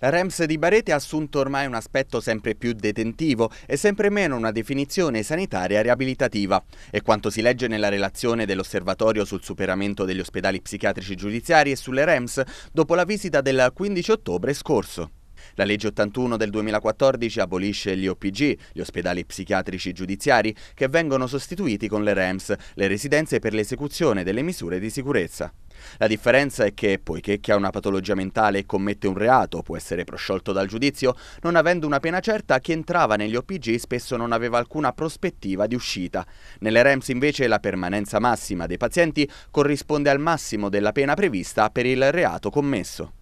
La REMS di Barete ha assunto ormai un aspetto sempre più detentivo e sempre meno una definizione sanitaria riabilitativa. È quanto si legge nella relazione dell'Osservatorio sul superamento degli ospedali psichiatrici giudiziari e sulle REMS dopo la visita del 15 ottobre scorso. La legge 81 del 2014 abolisce gli OPG, gli ospedali psichiatrici giudiziari, che vengono sostituiti con le REMS, le residenze per l'esecuzione delle misure di sicurezza. La differenza è che, poiché chi ha una patologia mentale e commette un reato può essere prosciolto dal giudizio, non avendo una pena certa, chi entrava negli OPG spesso non aveva alcuna prospettiva di uscita. Nelle REMS invece la permanenza massima dei pazienti corrisponde al massimo della pena prevista per il reato commesso.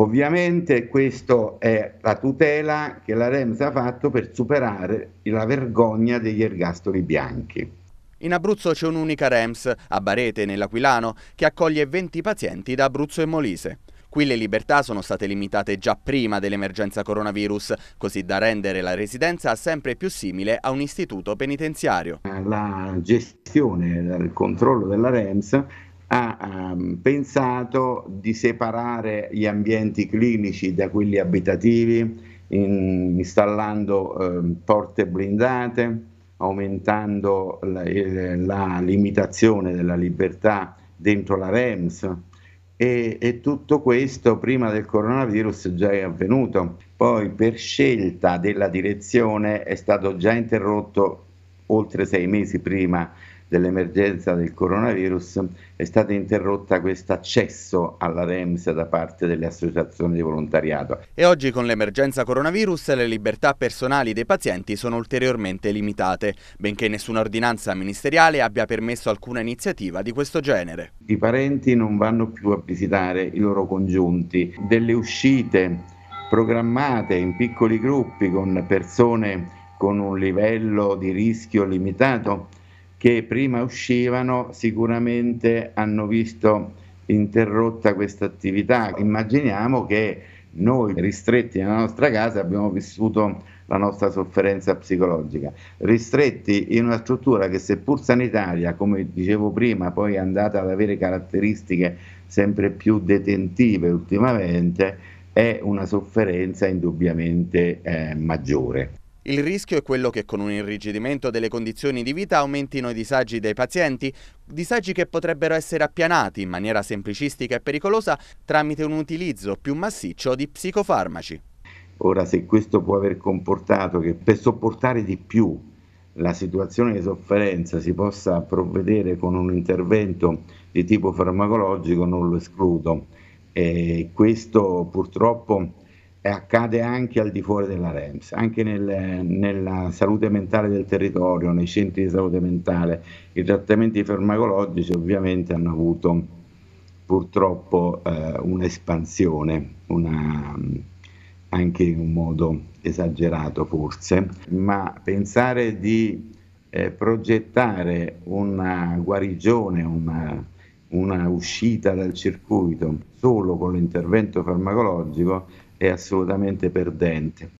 Ovviamente questa è la tutela che la Rems ha fatto per superare la vergogna degli ergastoli bianchi. In Abruzzo c'è un'unica REMS, a Barete, nell'Aquilano, che accoglie 20 pazienti da Abruzzo e Molise. Qui le libertà sono state limitate già prima dell'emergenza coronavirus, così da rendere la residenza sempre più simile a un istituto penitenziario. La gestione, il controllo della REMS ha um, pensato di separare gli ambienti clinici da quelli abitativi, in, installando eh, porte blindate, aumentando la, la, limitazione della libertà dentro la REMS. E, e tutto questo prima del coronavirus già è avvenuto. Poi per scelta della direzione è stato già interrotto oltre sei mesi prima dell'emergenza del coronavirus è stato interrotta questo accesso alla REMS da parte delle associazioni di volontariato. E oggi con l'emergenza coronavirus le libertà personali dei pazienti sono ulteriormente limitate, benché nessuna ordinanza ministeriale abbia permesso alcuna iniziativa di questo genere. I parenti non vanno più a visitare i loro congiunti, delle uscite programmate in piccoli gruppi con persone con un livello di rischio limitato che prima uscivano sicuramente hanno visto interrotta questa attività. Immaginiamo che noi ristretti nella nostra casa abbiamo vissuto la nostra sofferenza psicologica, ristretti in una struttura che seppur sanitaria, come dicevo prima, poi è andata ad avere caratteristiche sempre più detentive ultimamente, è una sofferenza indubbiamente eh, maggiore. Il rischio è quello che con un irrigidimento delle condizioni di vita aumentino i disagi dei pazienti, disagi che potrebbero essere appianati in maniera semplicistica e pericolosa tramite un utilizzo più massiccio di psicofarmaci. Ora, se questo può aver comportato che per sopportare di più la situazione di sofferenza si possa provvedere con un intervento di tipo farmacologico, non lo escludo. E questo purtroppo accade anche al di fuori della REMS, anche nel, nella salute mentale del territorio, nei centri di salute mentale. I trattamenti farmacologici ovviamente hanno avuto purtroppo eh, un'espansione, una, anche in un modo esagerato forse, ma pensare di eh, progettare una guarigione, una, una uscita dal circuito solo con l'intervento farmacologico è assolutamente perdente.